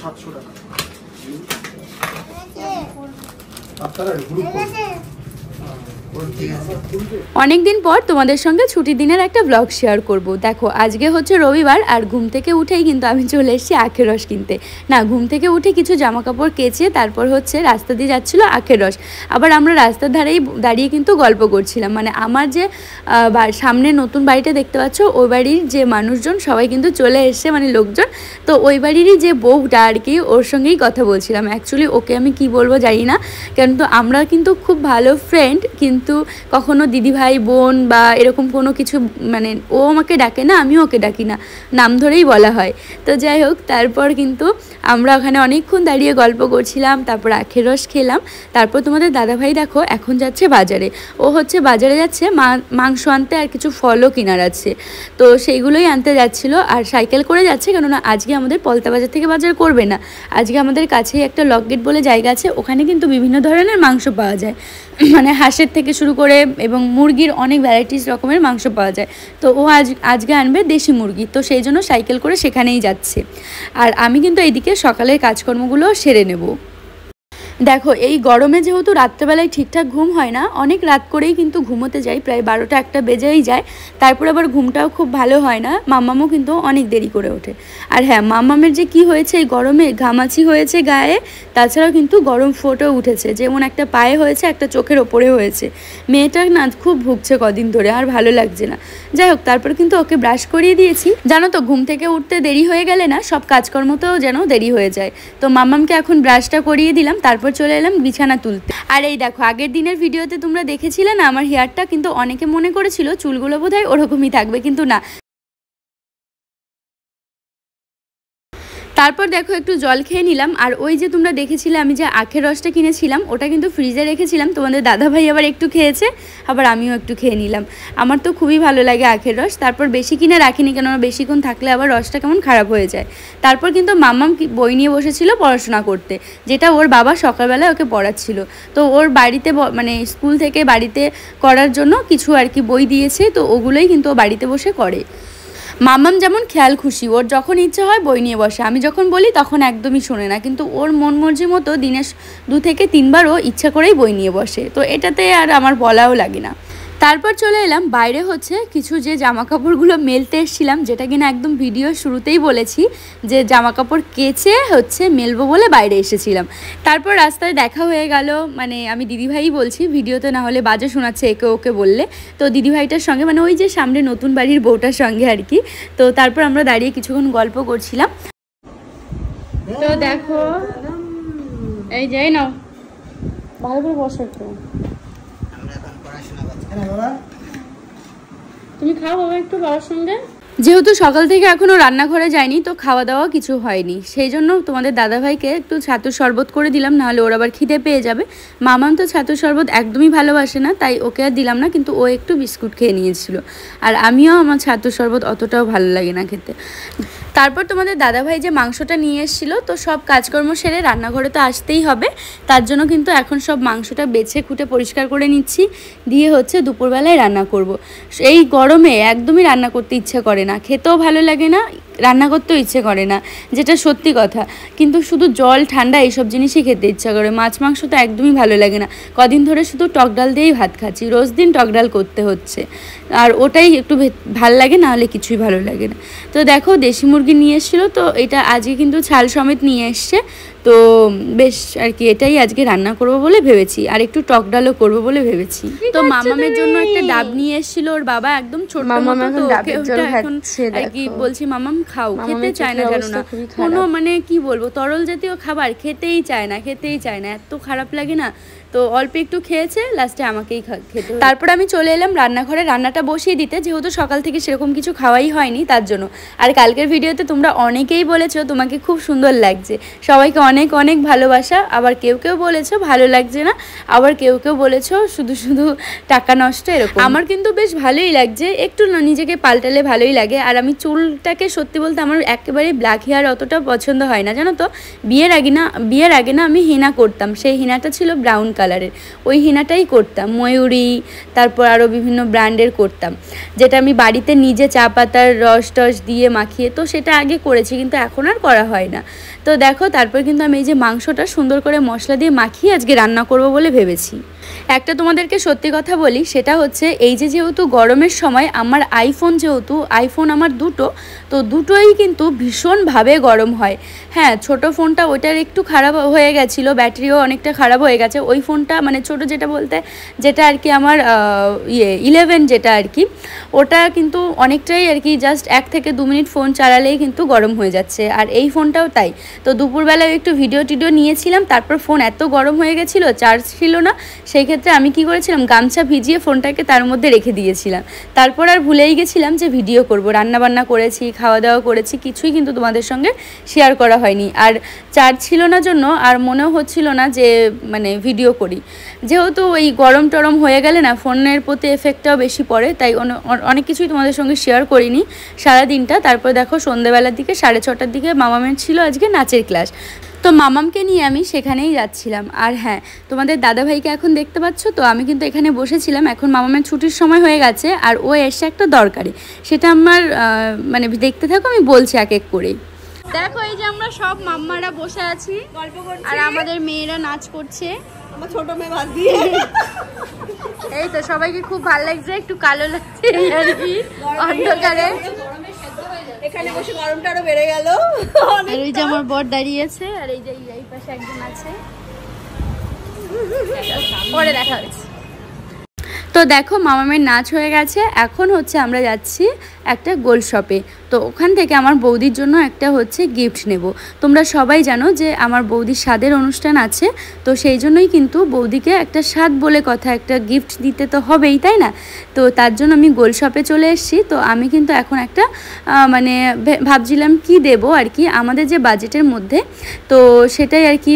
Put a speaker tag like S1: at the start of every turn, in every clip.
S1: সাতশো টাকা আপনারা অনেক দিন পর তোমাদের সঙ্গে ছুটির দিনের একটা ব্লগ শেয়ার করব দেখো আজকে হচ্ছে রবিবার আর ঘুম থেকে উঠেই কিন্তু আমি চলে এসেছি আখের রস কিনতে না ঘুম থেকে উঠে কিছু জামা কাপড় কেচে তারপর হচ্ছে রাস্তা দিয়ে যাচ্ছিলো আখের রস আবার আমরা রাস্তার ধারেই দাঁড়িয়ে কিন্তু গল্প করছিলাম মানে আমার যে সামনে নতুন বাড়িটা দেখতে পাচ্ছ ওই বাড়ির যে মানুষজন সবাই কিন্তু চলে এসছে মানে লোকজন তো ওই বাড়িরই যে বউটা আর কি ওর সঙ্গেই কথা বলছিলাম অ্যাকচুয়ালি ওকে আমি কি বলবো জানি না কেন তো আমরা কিন্তু খুব ভালো ফ্রেন্ড কিন্তু কিন্তু কখনো দিদিভাই বোন বা এরকম কোনো কিছু মানে ও আমাকে ডাকে না আমিও ওকে ডাকি না নাম ধরেই বলা হয় তো যাই হোক তারপর কিন্তু আমরা ওখানে অনেকক্ষণ দাঁড়িয়ে গল্প করছিলাম তারপর আখের রস খেলাম তারপর তোমাদের দাদাভাই দেখো এখন যাচ্ছে বাজারে ও হচ্ছে বাজারে যাচ্ছে মাংস আনতে আর কিছু ফলও কেনার আছে তো সেইগুলোই আনতে যাচ্ছিলো আর সাইকেল করে যাচ্ছে কেননা আজকে আমাদের পলতা বাজার থেকে বাজার করবে না আজকে আমাদের কাছেই একটা লকগেট বলে জায়গা আছে ওখানে কিন্তু বিভিন্ন ধরনের মাংস পাওয়া যায় মানে হাঁসের থেকে থেকে শুরু করে এবং মুরগির অনেক ভ্যারাইটিস রকমের মাংস পাওয়া যায় তো ও আজ আজকে আনবে দেশি মুরগি তো সেই জন্য সাইকেল করে সেখানেই যাচ্ছে আর আমি কিন্তু এইদিকে সকালের কাজকর্মগুলো সেরে নেবো দেখো এই গরমে যেহেতু রাত্রেবেলায় ঠিকঠাক ঘুম হয় না অনেক রাত করেই কিন্তু ঘুমোতে যাই প্রায় বারোটা একটা বেজেই যায় তারপর আবার ঘুমটাও খুব ভালো হয় না মামামও কিন্তু অনেক দেরি করে ওঠে আর হ্যাঁ মামামের যে কি হয়েছে এই গরমে ঘামাচি হয়েছে গায়ে তাছাড়াও কিন্তু গরম ফোটো উঠেছে যেমন একটা পায়ে হয়েছে একটা চোখের ওপরে হয়েছে মেয়েটার না খুব ভুগছে কদিন ধরে আর ভালো লাগছে না যাই হোক তারপর কিন্তু ওকে ব্রাশ করিয়ে দিয়েছি জানো তো ঘুম থেকে উঠতে দেরি হয়ে গেলে না সব কাজকর্ম তো যেন দেরি হয়ে যায় তো মামামকে এখন ব্রাশটা করিয়ে দিলাম তারপর চলে এলাম বিছানা তুলতে আর এই দেখো আগের দিনের ভিডিওতে তোমরা দেখেছিলে না আমার হেয়ারটা কিন্তু অনেকে মনে করেছিল চুলগুলো বোধহয় ওরকমই থাকবে কিন্তু না তারপর দেখো একটু জল খেয়ে নিলাম আর ওই যে তোমরা দেখেছিলে আমি যে আখের রসটা কিনেছিলাম ওটা কিন্তু ফ্রিজে রেখেছিলাম তোমাদের দাদাভাই আবার একটু খেয়েছে আবার আমিও একটু খেয়ে নিলাম আমার তো খুবই ভালো লাগে আখের রস তারপর বেশি কিনে রাখিনি কেননা বেশিক্ষণ থাকলে আবার রসটা কেমন খারাপ হয়ে যায় তারপর কিন্তু মাম্মাম বই নিয়ে বসেছিল পড়াশোনা করতে যেটা ওর বাবা সকালবেলায় ওকে পড়াচ্ছিল তো ওর বাড়িতে মানে স্কুল থেকে বাড়িতে করার জন্য কিছু আর কি বই দিয়েছে তো ওগুলোই কিন্তু ও বাড়িতে বসে করে মাম্মাম যেমন খেয়াল খুশি ওর যখন ইচ্ছে হয় বই নিয়ে বসে আমি যখন বলি তখন একদমই শোনে না কিন্তু ওর মন মর্জি মতো দিনে দু থেকে তিনবারও ইচ্ছা করেই বই নিয়ে বসে তো এটাতে আর আমার বলাও লাগে না তারপর চলে এলাম বাইরে হচ্ছে কিছু যে জামা কাপড়গুলো মেলতে এসেছিলাম যেটা কিনা একদম ভিডিও শুরুতেই বলেছি যে জামা কাপড় কেচে হচ্ছে মেলবো বলে বাইরে এসেছিলাম তারপর রাস্তায় দেখা হয়ে গেল মানে আমি দিদিভাই বলছি ভিডিওতে না হলে বাজে শোনাচ্ছে একে ওকে বললে তো দিদিভাইটার সঙ্গে মানে ওই যে সামনে নতুন বাড়ির বউটার সঙ্গে আর কি তো তারপর আমরা দাঁড়িয়ে কিছুক্ষণ গল্প করছিলাম তো দেখো এই যাই নাও ভালো করে বসে হ্যাঁ, তুমি খাও বাবা একটু বাবার সঙ্গে যেহেতু সকাল থেকে এখনও রান্নাঘরে যায়নি তো খাওয়া দাওয়া কিছু হয়নি সেই জন্য তোমাদের দাদাভাইকে একটু ছাতুর শরবত করে দিলাম নাহলে ওর আবার খিদে পেয়ে যাবে মামাম তো ছাতুর শরবত একদমই ভালোবাসে না তাই ওকে আর দিলাম না কিন্তু ও একটু বিস্কুট খেয়ে নিয়েছিল আর আমিও আমার ছাতুর শরবত অতটাও ভালো লাগে না খেতে তারপর তোমাদের দাদাভাই যে মাংসটা নিয়ে এসেছিলো তো সব কাজকর্ম সেরে রান্নাঘরে তো আসতেই হবে তার জন্য কিন্তু এখন সব মাংসটা বেছে খুঁটে পরিষ্কার করে নিচ্ছি দিয়ে হচ্ছে দুপুরবেলায় রান্না করব। এই গরমে একদমই রান্না করতে ইচ্ছে করে না খেতেও ভালো লাগে না রান্না করতেও ইচ্ছে করে না যেটা সত্যি কথা কিন্তু শুধু জল ঠান্ডা এইসব জিনিসই খেতে ইচ্ছা করে মাছ মাংস তো একদমই ভালো লাগে না কদিন ধরে শুধু টক ডাল দিয়েই ভাত খাচ্ছি রোজ দিন টক ডাল করতে হচ্ছে আর ওটাই একটু ভাল লাগে না হলে কিছুই ভালো লাগে না তো দেখো দেশি মুরগি নিয়ে এসেছিলো তো এটা আজকে কিন্তু ছাল সমেত নিয়ে এসছে তো বেশ আর কি এটাই আজকে রান্না করব বলে ভেবেছি আর একটু টক ডালও করব বলে ভেবেছি তো মামামের জন্য একটা ডাব নিয়ে এসেছিল ওর বাবা একদম ছোট মামা এখন আর কি বলছি মামাম খাও খেতে চায় না কেন না কোনো মানে কি বলবো তরল জাতীয় খাবার খেতেই চায় না খেতেই চায় না এত খারাপ লাগে না তো অল্প একটু খেয়েছে লাস্টে আমাকেই খেতে তারপর আমি চলে এলাম রান্নাঘরে রান্নাটা বসিয়ে দিতে যেহেতু সকাল থেকে সেরকম কিছু খাওয়াই হয়নি তার জন্য আর কালকের ভিডিওতে তোমরা অনেকেই বলেছো তোমাকে খুব সুন্দর লাগছে সবাইকে অনেক অনেক ভালোবাসা আবার কেউ কেউ বলেছো ভালো লাগছে না আবার কেউ কেউ বলেছো শুধু শুধু টাকা নষ্ট এরকম আমার কিন্তু বেশ ভালোই লাগছে একটু নিজেকে পাল্টালে ভালোই লাগে আর আমি চুলটাকে সত্যি বলতে আমার একেবারে ব্ল্যাক হেয়ার অতটা পছন্দ হয় না জানো তো বিয়ের আগে না বিয়ের আগে না আমি হেনা করতাম সেই হেনাটা ছিল ব্রাউন কালার কালারের ওই হিনাটাই করতাম ময়ূরী তারপর আরও বিভিন্ন ব্র্যান্ডের করতাম যেটা আমি বাড়িতে নিজে চা পাতার রস টস দিয়ে মাখিয়ে তো সেটা আগে করেছি কিন্তু এখন আর করা হয় না তো দেখো তারপর কিন্তু আমি এই যে মাংসটা সুন্দর করে মশলা দিয়ে মাখিয়ে আজকে রান্না করব বলে ভেবেছি একটা তোমাদেরকে সত্যি কথা বলি সেটা হচ্ছে এই যে যেহেতু গরমের সময় আমার আইফোন যেহেতু আইফোন আমার দুটো তো দুটোই কিন্তু ভীষণভাবে গরম হয় হ্যাঁ ছোট ফোনটা ওইটার একটু খারাপ হয়ে গেছিলো ব্যাটারিও অনেকটা খারাপ হয়ে গেছে ওই ফোনটা মানে ছোট যেটা বলতে যেটা আর কি আমার ইয়ে ইলেভেন যেটা আর কি ওটা কিন্তু অনেকটাই আর কি জাস্ট এক থেকে দু মিনিট ফোন চালালেই কিন্তু গরম হয়ে যাচ্ছে আর এই ফোনটাও তাই তো দুপুরবেলা একটু ভিডিও টিডিও নিয়েছিলাম তারপর ফোন এত গরম হয়ে গেছিলো চার্জ ছিল না সেই ক্ষেত্রে আমি কি করেছিলাম গামছা ভিজিয়ে ফোনটাকে তার মধ্যে রেখে দিয়েছিলাম তারপর আর ভুলেই গেছিলাম যে ভিডিও করব রান্নাবান্না করেছি খাওয়া দাওয়া করেছি কিছুই কিন্তু তোমাদের সঙ্গে শেয়ার করা হয়নি আর চার্জ ছিল না জন্য আর মনেও হচ্ছিল না যে মানে ভিডিও করি যেহেতু ওই গরম টরম হয়ে গেলে না ফোনের প্রতি এফেক্টটাও বেশি পড়ে তাই অনেক কিছুই তোমাদের সঙ্গে শেয়ার করিনি সারা দিনটা তারপর দেখো সন্ধ্যেবেলার দিকে সাড়ে ছটার দিকে মামামের ছিল আজকে নাচের ক্লাস তো মামামকে নিয়ে আমি সেখানেই যাচ্ছিলাম আর হ্যাঁ তোমাদের দাদাভাইকে এখন দেখতে পাচ্ছ তো আমি কিন্তু এখানে বসেছিলাম এখন মামামের ছুটির সময় হয়ে গেছে আর ও এসে একটা দরকারি সেটা আমার মানে দেখতে থাকো আমি বলছি এক এক করেই দেখো এই যে আমরা সব মাম্মারা বসে আছি আর আমাদের মেয়েরা নাচ করছে আমার ছোট মেয়ে ভাত এই তো সবাইকে খুব ভালো লাগছে একটু কালো লাগছে আর কি অন্ধকারে এখানে বসে গরমটা আরো বেড়ে গেল আর এই যে আমার বর দাঁড়িয়ে আছে আর এই যে এই পাশে একজন আছে পরে দেখা হয়েছে তো দেখো মামামের নাচ হয়ে গেছে এখন হচ্ছে আমরা যাচ্ছি একটা গোল শপে তো ওখান থেকে আমার বৌদির জন্য একটা হচ্ছে গিফট নেব তোমরা সবাই জানো যে আমার বৌদির স্বাদের অনুষ্ঠান আছে তো সেই জন্যই কিন্তু বৌদিকে একটা স্বাদ বলে কথা একটা গিফট দিতে তো হবেই তাই না তো তার জন্য আমি গোল শপে চলে এসেছি তো আমি কিন্তু এখন একটা মানে ভাবছিলাম কি দেব আর কি আমাদের যে বাজেটের মধ্যে তো সেটাই আর কি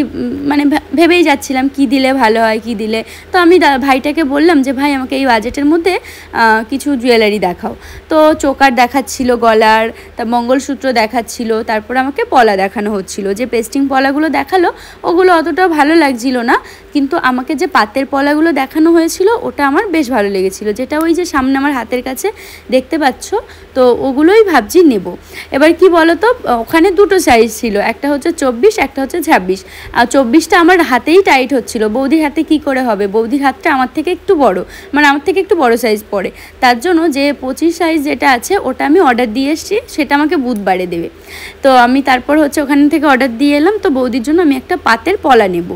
S1: মানে ভেবেই যাচ্ছিলাম কি দিলে ভালো হয় কি দিলে তো আমি ভাইটাকে বললাম যে ভাই আমাকে এই বাজেটের মধ্যে কিছু জুয়েলারি দেখাও তো চোকার দেখাচ্ছিল গলার তার তা মঙ্গলসূত্র দেখাচ্ছিল তারপর আমাকে পলা দেখানো হচ্ছিল যে পেস্টিং পলাগুলো দেখালো ওগুলো অতটা ভালো লাগছিল না কিন্তু আমাকে যে পাতের পলাগুলো দেখানো হয়েছিল ওটা আমার বেশ ভালো লেগেছিল যেটা ওই যে সামনে আমার হাতের কাছে দেখতে পাচ্ছ তো ওগুলোই ভাবছি নেব এবার কি বলো তো ওখানে দুটো সাইজ ছিল একটা হচ্ছে চব্বিশ একটা হচ্ছে ছাব্বিশ আর চব্বিশটা আমার হাতেই টাইট হচ্ছিল বৌদির হাতে কি করে হবে বৌদির হাতটা আমার থেকে একটু বড় মানে আমার থেকে একটু বড় সাইজ পড়ে তার জন্য যে পঁচিশ সাইজ যেটা আছে ওটা আমি অর্ডার দিয়ে এসেছি আছে সেটা আমাকে বুধবারে দেবে তো আমি তারপর হচ্ছে ওখান থেকে অর্ডার দিয়ে এলাম তো বৌদির জন্য আমি একটা পাতের পলা নেব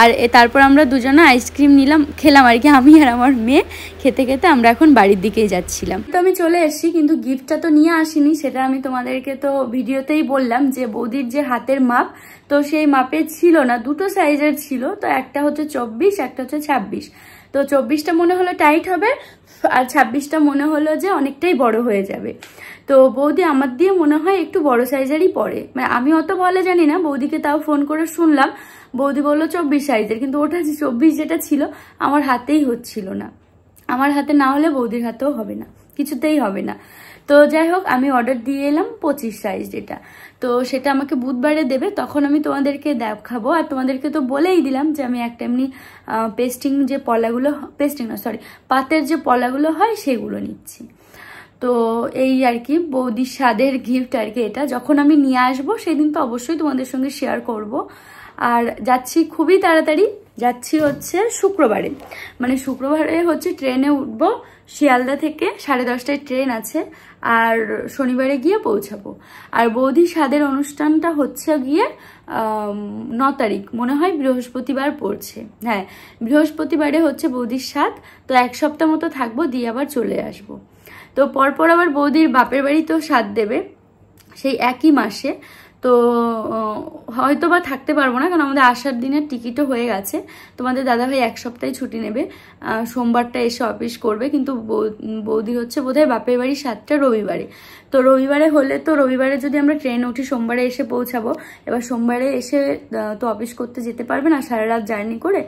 S1: আর তারপর আমরা দুজনে আইসক্রিম নিলাম খেলাম আর কি আমি আর আমার মেয়ে খেতে খেতে আমরা এখন বাড়ির দিকেই যাচ্ছিলাম তো আমি চলে এসেছি কিন্তু গিফটটা তো নিয়ে আসিনি সেটা আমি তোমাদেরকে তো ভিডিওতেই বললাম যে বৌদির যে হাতের মাপ তো সেই মাপে ছিল না দুটো সাইজের ছিল তো একটা হচ্ছে চব্বিশ একটা হচ্ছে ছাব্বিশ তো চব্বিশটা মনে হলো টাইট হবে আর ছাব্বিশটা মনে হলো যে অনেকটাই বড় হয়ে যাবে তো বৌদি আমার দিয়ে মনে হয় একটু বড় সাইজেরই পড়ে মানে আমি অত ভালো জানি না বৌদিকে তাও ফোন করে শুনলাম বৌদি বললো চব্বিশ সাইজের কিন্তু ওটা চব্বিশ যেটা ছিল আমার হাতেই হচ্ছিল না আমার হাতে না হলে বৌদির হাতেও হবে না কিছুতেই হবে না তো যাই হোক আমি অর্ডার দিয়ে এলাম পঁচিশ সাইজ যেটা তো সেটা আমাকে বুধবারে দেবে তখন আমি তোমাদেরকে দেখাবো আর তোমাদেরকে তো বলেই দিলাম যে আমি একটা এমনি পেস্টিং যে পলাগুলো পেস্টিং না সরি পাতের যে পলাগুলো হয় সেগুলো নিচ্ছি তো এই আর কি বৌদির স্বাদের গিফট আর কি এটা যখন আমি নিয়ে আসবো সেদিন তো অবশ্যই তোমাদের সঙ্গে শেয়ার করব আর যাচ্ছি খুবই তাড়াতাড়ি যাচ্ছি হচ্ছে শুক্রবারে মানে শুক্রবারে হচ্ছে ট্রেনে উঠবো শিয়ালদা থেকে সাড়ে দশটায় ট্রেন আছে আর শনিবারে গিয়ে পৌঁছাবো আর বৌদি স্বাদের অনুষ্ঠানটা হচ্ছে গিয়ে ন তারিখ মনে হয় বৃহস্পতিবার পড়ছে হ্যাঁ বৃহস্পতিবারে হচ্ছে বৌদির স্বাদ তো এক সপ্তাহ মতো থাকবো দিয়ে আবার চলে আসব। তো পরপর আবার বৌদির বাপের বাড়ি তো স্বাদ দেবে সেই একই মাসে তো হয়তো বা থাকতে পারবো না কারণ আমাদের আসার দিনের টিকিটও হয়ে গেছে তোমাদের দাদাভাই এক সপ্তাহে ছুটি নেবে সোমবারটা এসে অফিস করবে কিন্তু বৌদি হচ্ছে বোধহয় বাপের বাড়ি সাতটা রবিবারে তো রবিবারে হলে তো রবিবারে যদি আমরা ট্রেন উঠি সোমবারে এসে পৌঁছাবো এবার সোমবারে এসে তো অফিস করতে যেতে পারবে না সারা রাত জার্নি করে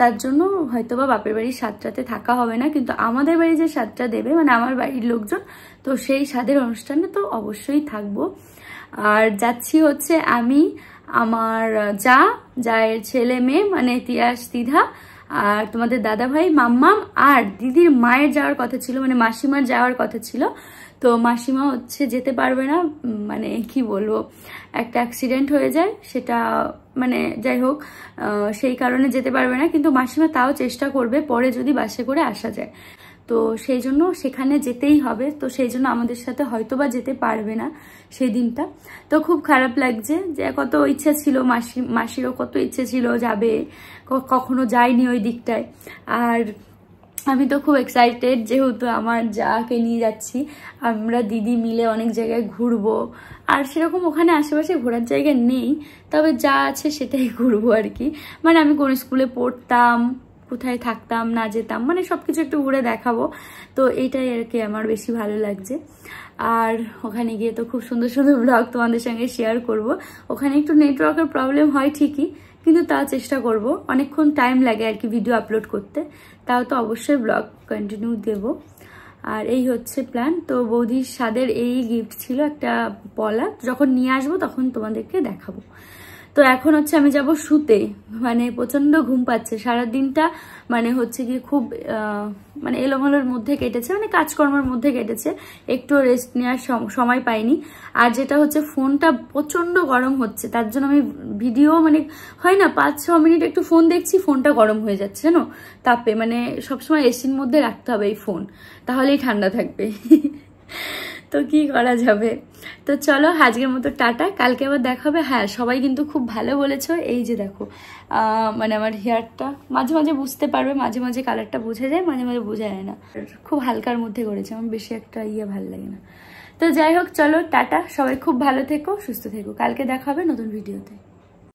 S1: তার জন্য হয়তো বা বাপের বাড়ি সাতটাতে থাকা হবে না কিন্তু আমাদের বাড়ি যে সাতটা দেবে মানে আমার বাড়ির লোকজন তো সেই স্বাদের অনুষ্ঠানে তো অবশ্যই থাকবো আর যাচ্ছি হচ্ছে আমি আমার যা যায়ের ছেলে মেয়ে মানে তিয়াস তিধা আর তোমাদের দাদা ভাই মাম্মাম আর দিদির মায়ের যাওয়ার কথা ছিল মানে মাসিমার যাওয়ার কথা ছিল তো মাসিমা হচ্ছে যেতে পারবে না মানে কি বলবো একটা অ্যাক্সিডেন্ট হয়ে যায় সেটা মানে যাই হোক সেই কারণে যেতে পারবে না কিন্তু মাসিমা তাও চেষ্টা করবে পরে যদি বাসে করে আসা যায় তো সেই জন্য সেখানে যেতেই হবে তো সেই জন্য আমাদের সাথে হয়তো বা যেতে পারবে না সেই দিনটা তো খুব খারাপ লাগছে যে কত ইচ্ছা ছিল মাসি মাসিরও কত ইচ্ছে ছিল যাবে কখনো যায়নি ওই দিকটায় আর আমি তো খুব এক্সাইটেড যেহেতু আমার যাকে নিয়ে যাচ্ছি আমরা দিদি মিলে অনেক জায়গায় ঘুরবো আর সেরকম ওখানে আশেপাশে ঘোরার জায়গা নেই তবে যা আছে সেটাই ঘুরবো আর কি মানে আমি কোন স্কুলে পড়তাম কোথায় থাকতাম না যেতাম মানে সব কিছু একটু ঘুরে দেখাবো তো এইটাই আর কি আমার বেশি ভালো লাগছে আর ওখানে গিয়ে তো খুব সুন্দর সুন্দর ব্লগ তোমাদের সঙ্গে শেয়ার করব ওখানে একটু নেটওয়ার্কের প্রবলেম হয় ঠিকই কিন্তু তা চেষ্টা করব অনেকক্ষণ টাইম লাগে আর কি ভিডিও আপলোড করতে তাও তো অবশ্যই ব্লগ কন্টিনিউ দেব আর এই হচ্ছে প্ল্যান তো বৌদির স্বাদের এই গিফট ছিল একটা পলা যখন নিয়ে আসবো তখন তোমাদেরকে দেখাবো তো এখন হচ্ছে আমি যাব শুতে মানে প্রচণ্ড ঘুম পাচ্ছে সারা দিনটা মানে হচ্ছে গিয়ে খুব মানে এলোমেলোর মধ্যে কেটেছে মানে কাজকর্মের মধ্যে কেটেছে একটু রেস্ট নেওয়ার সময় পাইনি আর যেটা হচ্ছে ফোনটা প্রচণ্ড গরম হচ্ছে তার জন্য আমি ভিডিও মানে হয় না পাঁচ ছ মিনিট একটু ফোন দেখছি ফোনটা গরম হয়ে যাচ্ছে জানো তাপে মানে সবসময় এসির মধ্যে রাখতে হবে এই ফোন তাহলেই ঠান্ডা থাকবে তো কি করা যাবে তো চলো আজকের মতো টাটা কালকে আবার দেখা হবে হ্যাঁ সবাই কিন্তু খুব ভালো বলেছো এই যে দেখো মানে আমার হেয়ারটা মাঝে মাঝে বুঝতে পারবে মাঝে মাঝে কালারটা বোঝা যায় মাঝে মাঝে বোঝা যায় না খুব হালকার মধ্যে করেছে আমার বেশি একটা ইয়ে ভালো লাগে না তো যাই হোক চলো টাটা সবাই খুব ভালো থেকো সুস্থ থেকো কালকে দেখা হবে নতুন ভিডিওতে